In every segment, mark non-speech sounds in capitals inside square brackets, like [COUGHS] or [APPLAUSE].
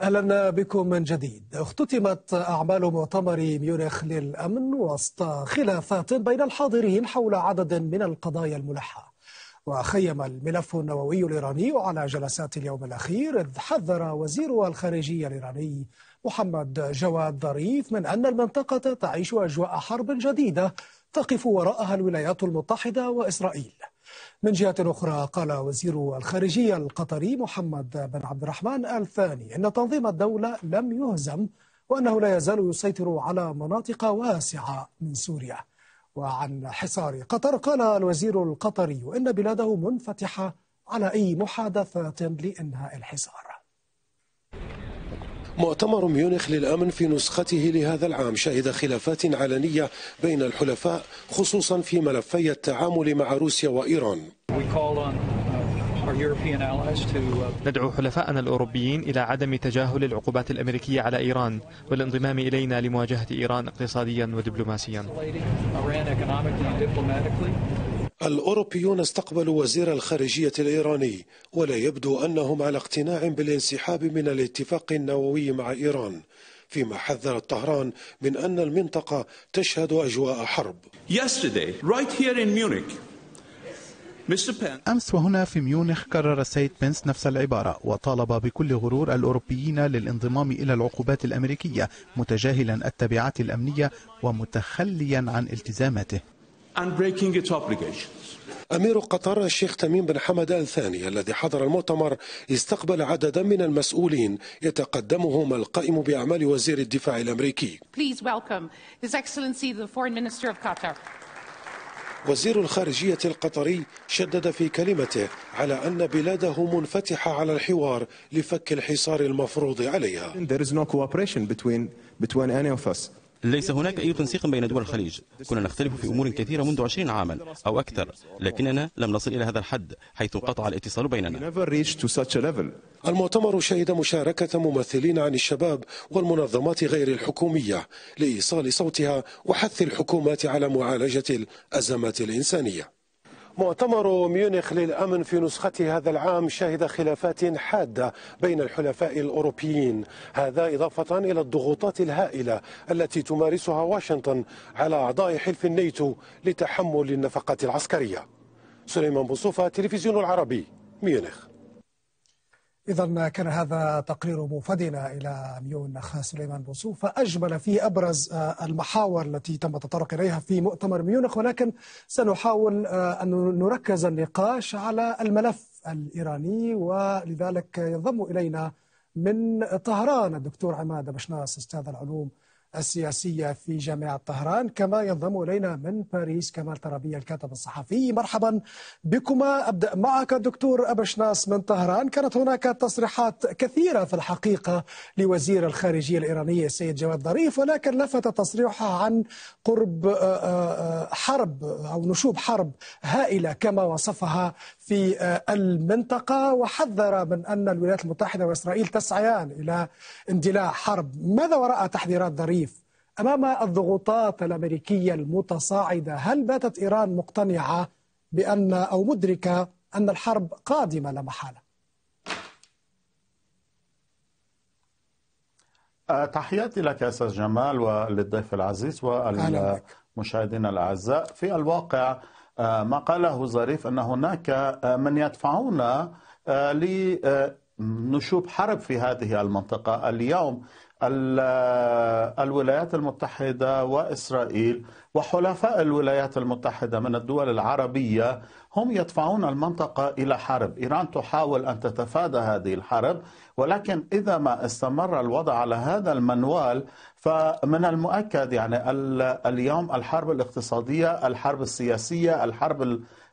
اهلا بكم من جديد اختتمت اعمال مؤتمر ميونخ للامن وسط خلافات بين الحاضرين حول عدد من القضايا الملحه وخيم الملف النووي الايراني على جلسات اليوم الاخير اذ حذر وزير الخارجيه الايراني محمد جواد ظريف من ان المنطقه تعيش اجواء حرب جديده تقف وراءها الولايات المتحده واسرائيل من جهة أخرى قال وزير الخارجية القطري محمد بن عبد الرحمن الثاني أن تنظيم الدولة لم يهزم وأنه لا يزال يسيطر على مناطق واسعة من سوريا وعن حصار قطر قال الوزير القطري أن بلاده منفتحة على أي محادثات لإنهاء الحصار مؤتمر ميونخ للأمن في نسخته لهذا العام شهد خلافات علنية بين الحلفاء خصوصا في ملفي التعامل مع روسيا وإيران uh, uh, ندعو حلفاءنا الأوروبيين إلى عدم تجاهل العقوبات الأمريكية على إيران والانضمام إلينا لمواجهة إيران اقتصاديا ودبلوماسيا الأوروبيون استقبلوا وزير الخارجية الإيراني ولا يبدو أنهم على اقتناع بالانسحاب من الاتفاق النووي مع إيران فيما حذرت طهران من أن المنطقة تشهد أجواء حرب أمس وهنا في ميونخ كرر سيد بنس نفس العبارة وطالب بكل غرور الأوروبيين للانضمام إلى العقوبات الأمريكية متجاهلا التبعات الأمنية ومتخليا عن التزاماته and breaking its obligations. أمير قطر الشيخ تميم بن حمد الثاني ثاني الذي حضر المؤتمر استقبل عددا من المسؤولين يتقدمهم القائم بأعمال وزير الدفاع الأمريكي. Please welcome His Excellency the Foreign Minister of Qatar. وزير الخارجية القطري شدد في كلمته على أن بلاده منفتحة على الحوار لفك الحصار المفروض عليها. There is no cooperation between between any of us. ليس هناك أي تنسيق بين دول الخليج كنا نختلف في أمور كثيرة منذ عشرين عاما أو أكثر لكننا لم نصل إلى هذا الحد حيث قطع الاتصال بيننا المؤتمر شهد مشاركة ممثلين عن الشباب والمنظمات غير الحكومية لإيصال صوتها وحث الحكومات على معالجة الأزمات الإنسانية مؤتمر ميونخ للأمن في نسخته هذا العام شهد خلافات حادة بين الحلفاء الأوروبيين هذا إضافة إلى الضغوطات الهائلة التي تمارسها واشنطن على أعضاء حلف النيتو لتحمل النفقات العسكرية سليمان بوصوفة تلفزيون العربي ميونخ إذا كان هذا تقرير موفدنا إلى ميون أخ سليمان بوسو فأجمل فيه أبرز آه، المحاور التي تم التطرق إليها في مؤتمر ميونخ ولكن سنحاول آه، أن نركز النقاش على الملف الإيراني ولذلك ينضم إلينا من طهران الدكتور عماد بشناس أستاذ العلوم السياسية في جامعة طهران كما ينضم إلينا من باريس كمال ترابية الكاتب الصحفي مرحبا بكما أبدأ معك دكتور أبشناس من طهران كانت هناك تصريحات كثيرة في الحقيقة لوزير الخارجية الإيرانية السيد جواد ظريف ولكن لفت تصريحه عن قرب آه، آه، آه، حرب أو نشوب حرب هائلة كما وصفها في آه، المنطقة وحذر من أن الولايات المتحدة وإسرائيل تسعيان إلى اندلاع حرب ماذا وراء تحذيرات ظريف؟ أمام الضغوطات الأمريكية المتصاعدة هل باتت إيران مقتنعة بأن أو مدركة أن الحرب قادمة لا محالة؟ آه، تحياتي لك يا أستاذ جمال وللضيف العزيز والمشاهدين الأعزاء في الواقع آه، ما قاله ظريف أن هناك آه، من يدفعون آه، لنشوب حرب في هذه المنطقة اليوم الولايات المتحدة وإسرائيل وحلفاء الولايات المتحدة من الدول العربية هم يدفعون المنطقة إلى حرب إيران تحاول أن تتفادى هذه الحرب ولكن إذا ما استمر الوضع على هذا المنوال فمن المؤكد يعني اليوم الحرب الاقتصادية الحرب السياسية الحرب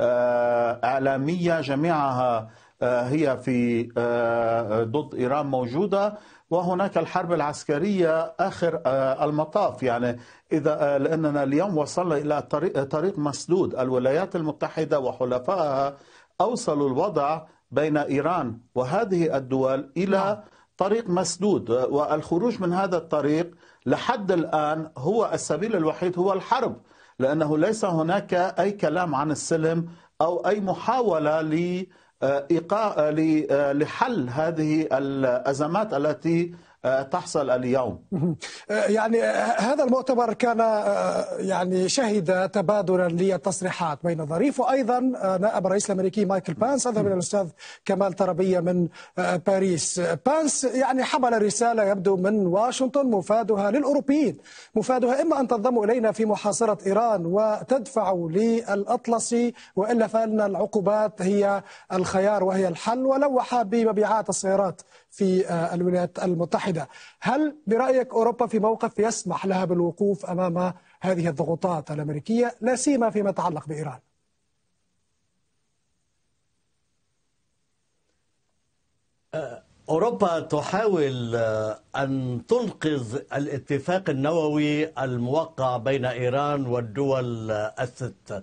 الإعلامية آه، جميعها آه، هي في آه، آه، ضد إيران موجودة وهناك الحرب العسكرية آخر المطاف يعني إذا لأننا اليوم وصلنا إلى طريق, طريق مسدود الولايات المتحدة وحلفائها أوصلوا الوضع بين إيران وهذه الدول إلى نعم. طريق مسدود والخروج من هذا الطريق لحد الآن هو السبيل الوحيد هو الحرب لأنه ليس هناك أي كلام عن السلم أو أي محاولة ل آه، آه، لحل هذه الأزمات التي آه، تحصل اليوم [LAUGHS] آه، يعني آه، هذا المؤتمر كان يعني شهد تبادلا للتصريحات بين ظريف وايضا نائب الرئيس الامريكي مايكل بانس اذهب الى الاستاذ كمال تربيه من باريس بانس يعني حمل رساله يبدو من واشنطن مفادها للاوروبيين مفادها اما ان تنضموا الينا في محاصره ايران وتدفعوا للاطلسي والا فان العقوبات هي الخيار وهي الحل ولوح بمبيعات السيارات في آه، الولايات المتحدة هل برأيك أوروبا في موقف يسمح لها بالوقوف أمام هذه الضغوطات الأمريكية لا سيما فيما يتعلق بإيران آه، أوروبا تحاول آه، أن تنقذ الاتفاق النووي الموقع بين إيران والدول الست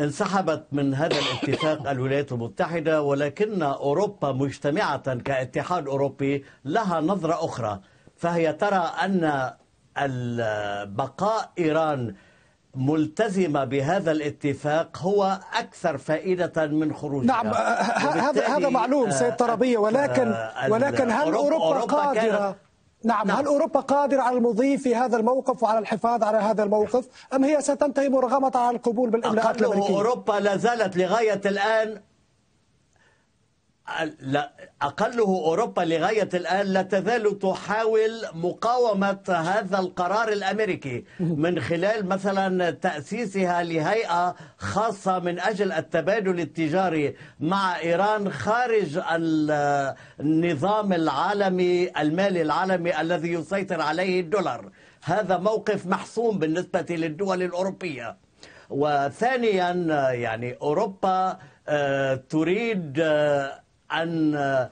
انسحبت من هذا الاتفاق [COUGHS] الولايات المتحدة ولكن أوروبا مجتمعة كاتحاد أوروبي لها نظرة أخرى فهي ترى أن بقاء إيران ملتزمة بهذا الاتفاق هو أكثر فائدة من خروجها نعم آه، آه، آه، هذا هذا معلوم سيد طربية ولكن ولكن هل أوروبا, أوروبا قادرة نعم, نعم هل أوروبا قادرة على المضي في هذا الموقف وعلى الحفاظ على هذا الموقف أم هي ستنتهي مرغمة على القبول بالإملاءات الأمريكية أوروبا لا زالت لغاية الآن أقله أوروبا لغاية الآن لا تزال تحاول مقاومة هذا القرار الأمريكي من خلال مثلا تأسيسها لهيئة خاصة من أجل التبادل التجاري مع إيران خارج النظام العالمي المالي العالمي الذي يسيطر عليه الدولار هذا موقف محسوم بالنسبة للدول الأوروبية وثانيا يعني أوروبا آه، تريد آه، أن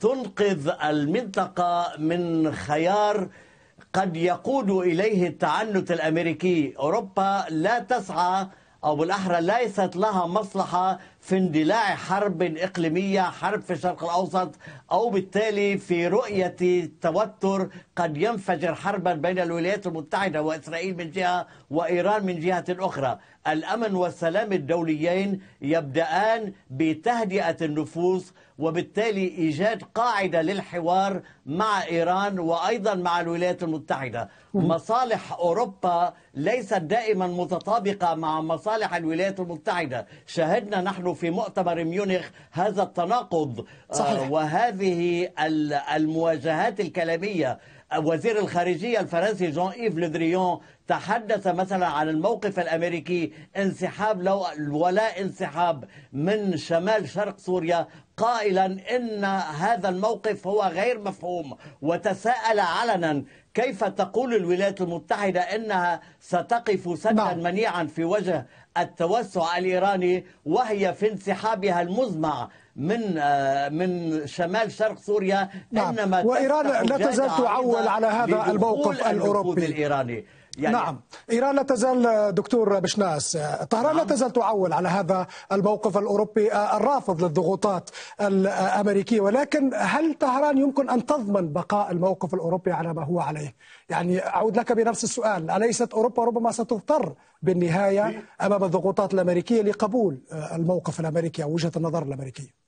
تنقذ المنطقة من خيار قد يقود إليه التعنت الأمريكي أوروبا لا تسعى أو بالأحرى ليست لها مصلحة في اندلاع حرب إقليمية حرب في الشرق الأوسط أو بالتالي في رؤية توتر قد ينفجر حربا بين الولايات المتحدة وإسرائيل من جهة وإيران من جهة أخرى الأمن والسلام الدوليين يبدأان بتهدئة النفوس وبالتالي إيجاد قاعدة للحوار مع إيران وأيضا مع الولايات المتحدة مصالح أوروبا ليست دائما متطابقة مع مصالح الولايات المتحدة شاهدنا نحن في مؤتمر ميونخ هذا التناقض آه، صحيح. وهذه المواجهات الكلامية وزير الخارجية الفرنسي جون إيف لودريون تحدث مثلا عن الموقف الامريكي انسحاب لو ولا انسحاب من شمال شرق سوريا قائلا ان هذا الموقف هو غير مفهوم وتساءل علنا كيف تقول الولايات المتحده انها ستقف سدا نعم. منيعا في وجه التوسع الايراني وهي في انسحابها المزمع من آه، من شمال شرق سوريا نعم. انما وايران لا تزال تعول على هذا الموقف الاوروبي الايراني يعني نعم إيران لا تزال دكتور بشناس طهران نعم. لا تزال تعول على هذا الموقف الأوروبي آه، الرافض للضغوطات الأمريكية ولكن هل طهران يمكن أن تضمن بقاء الموقف الأوروبي على ما هو عليه يعني أعود لك بنفس السؤال أليست أوروبا ربما ستضطر بالنهاية إيه. أمام الضغوطات الأمريكية لقبول آه، الموقف الأمريكي أو وجهة النظر الأمريكية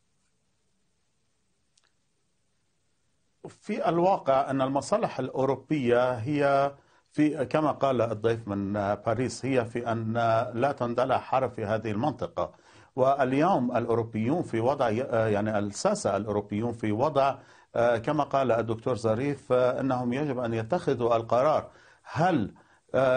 في الواقع أن المصالح الأوروبية هي في كما قال الضيف من آه، باريس هي في أن آه، لا تندلع حرب في هذه المنطقة واليوم الأوروبيون في وضع آه، يعني الساسة الأوروبيون في وضع كما قال الدكتور ظريف أنهم يجب أن يتخذوا القرار هل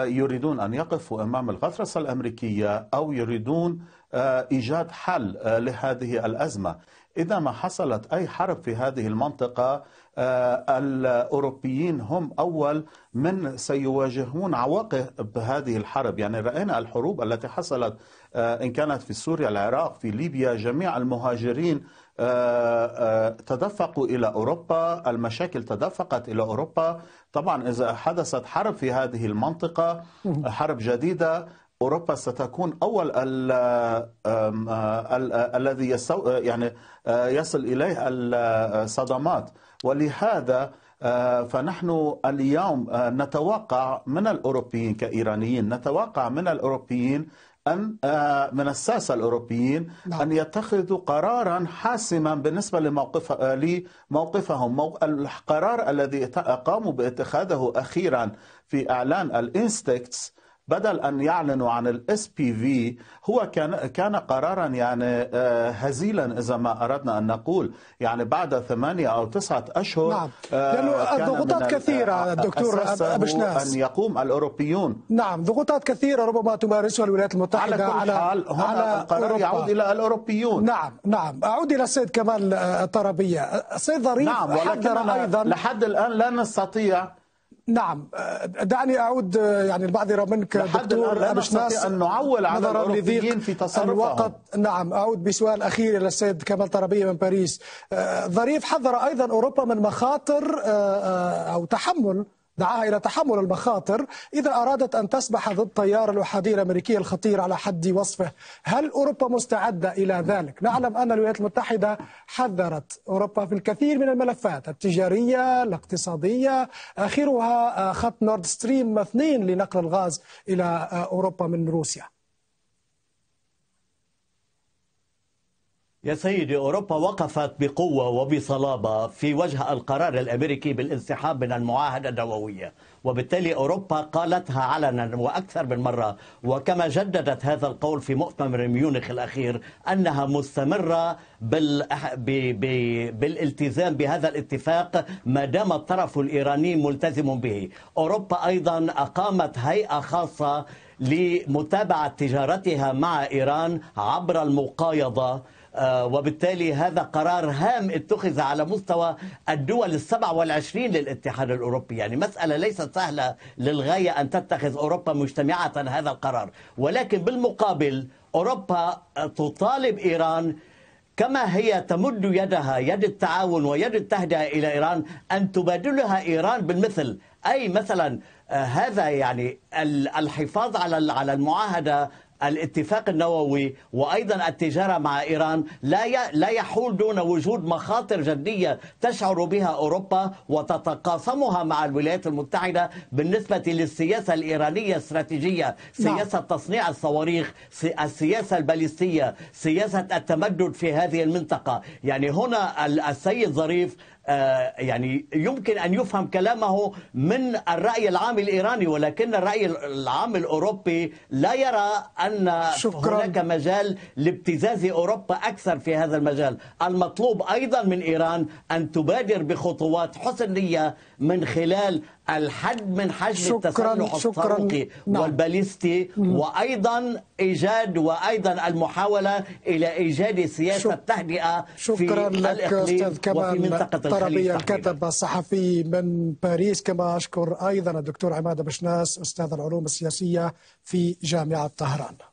يريدون أن يقفوا أمام الغطرسة الأمريكية أو يريدون إيجاد حل لهذه الأزمة إذا ما حصلت أي حرب في هذه المنطقة آه، الأوروبيين هم أول من سيواجهون عواقب هذه الحرب يعني رأينا الحروب التي حصلت آه، إن كانت في سوريا العراق في ليبيا جميع المهاجرين آه، تدفقوا إلى أوروبا المشاكل تدفقت إلى أوروبا طبعا إذا حدثت حرب في هذه المنطقة حرب جديدة اوروبا ستكون اول آه، آه، الذي آه، يعني يصل اليه الصدمات ولهذا فنحن اليوم نتوقع من الاوروبيين كايرانيين نتوقع من الاوروبيين ان من الساسه الاوروبيين نعم. ان يتخذوا قرارا حاسما بالنسبه لموقف لموقفهم القرار الذي قاموا باتخاذه اخيرا في اعلان الانستكتس بدل ان يعلنوا عن الاس بي في هو كان كان قرارا يعني آه، هزيلا اذا ما اردنا ان نقول يعني بعد ثمانيه او تسعه اشهر نعم آه، لانه الضغوطات كثيره آه، دكتور بشناس ان يقوم الاوروبيون نعم ضغوطات كثيره ربما تمارسها الولايات المتحده على كل حال هنا على القرار أوروبا. يعود الى الاوروبيون نعم نعم اعود الى السيد كمال الطربيه السيد ظريف نعم ولكن ايضا لحد الان لا نستطيع نعم أه، دعني اعود أه، يعني البعض يرى منك دكتور لا نستطيع ان نعول على الاوروبيين في تصرفهم الوقت نعم اعود بسؤال اخير الى السيد كمال طربيه من باريس أه، ظريف حذر ايضا اوروبا من مخاطر او تحمل دعاها إلى تحمل المخاطر إذا أرادت أن تسبح ضد طيار الأحادي الأمريكي الخطير على حد وصفه هل أوروبا مستعدة إلى ذلك؟ نعلم أن الولايات المتحدة حذرت أوروبا في الكثير من الملفات التجارية الاقتصادية آخرها آه، خط نورد ستريم اثنين لنقل الغاز إلى آه، أوروبا من روسيا يا سيدي أوروبا وقفت بقوة وبصلابة في وجه القرار الأمريكي بالانسحاب من المعاهدة النووية وبالتالي أوروبا قالتها علنا وأكثر من مرة وكما جددت هذا القول في مؤتمر ميونخ الأخير أنها مستمرة بال... ب... ب... بالالتزام بهذا الاتفاق ما دام الطرف الإيراني ملتزم به أوروبا أيضا أقامت هيئة خاصة لمتابعة تجارتها مع إيران عبر المقايضة آه، وبالتالي هذا قرار هام اتخذ على مستوى الدول السبع والعشرين للاتحاد الأوروبي يعني مسألة ليست سهلة للغاية أن تتخذ أوروبا مجتمعة هذا القرار ولكن بالمقابل أوروبا آه، تطالب إيران كما هي تمد يدها يد التعاون ويد التهدئة إلى إيران أن تبادلها إيران بالمثل أي مثلا آه، هذا يعني الحفاظ على على المعاهدة الاتفاق النووي وايضا التجاره مع ايران لا لا يحول دون وجود مخاطر جديه تشعر بها اوروبا وتتقاسمها مع الولايات المتحده بالنسبه للسياسه الايرانيه الاستراتيجيه، نعم. سياسه نعم. تصنيع الصواريخ، السياسه الباليستيه، سياسه التمدد في هذه المنطقه، يعني هنا السيد ظريف آه، يعني يمكن أن يفهم كلامه من الرأي العام الإيراني ولكن الرأي العام الأوروبي لا يرى أن شكرا. هناك مجال لابتزاز أوروبا أكثر في هذا المجال المطلوب أيضا من إيران أن تبادر بخطوات حسنية من خلال الحد من حجم التسلح الصاروخي نعم. والباليستي مم. وايضا ايجاد وايضا المحاوله الى ايجاد سياسه تهدئه في لك استاذ منطقه الخليج الكاتب الصحفي من باريس كما اشكر ايضا الدكتور عماد بشناس استاذ العلوم السياسيه في جامعه طهران